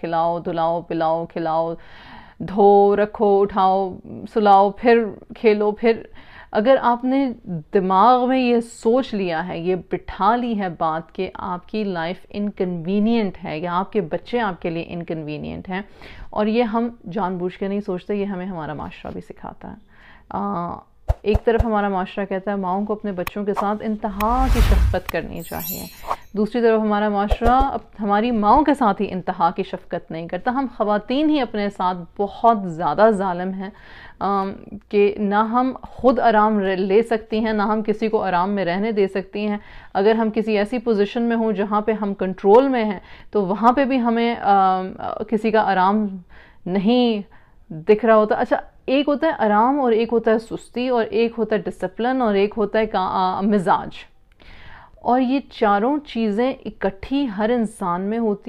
खिलाओ धुलाओ पिलाओ खिलाओ धो रखो उठाओ सुलाओ फिर खेलो फिर अगर आपने दिमाग में ये सोच लिया है ये बिठा ली है बात कि आपकी लाइफ इनकन्वीनियंट है या आपके बच्चे आपके लिए इनकन्वीनियंट हैं और ये हम जानबूझ के नहीं सोचते ये हमें हमारा माशरा भी सिखाता है आ, एक तरफ हमारा माशरा कहता है माओ को अपने बच्चों के साथ इंतहा की शफकत करनी चाहिए दूसरी तरफ हमारा माशरा अब हमारी माओ के साथ ही इंतहा की शफकत नहीं करता हम खातन ही अपने साथ बहुत ज़्यादा ालम हैं कि ना हम ख़ुद आराम ले सकती हैं ना हम किसी को आराम में रहने दे सकती हैं अगर हम किसी ऐसी पोजीशन में हों जहाँ पे हम कंट्रोल में हैं तो वहाँ पे भी हमें आ, किसी का आराम नहीं दिख रहा होता अच्छा एक होता है आराम और एक होता है सुस्ती और एक होता है डिसिप्लिन और एक होता है मिजाज और ये चारों चीज़ें इकट्ठी हर इंसान में होती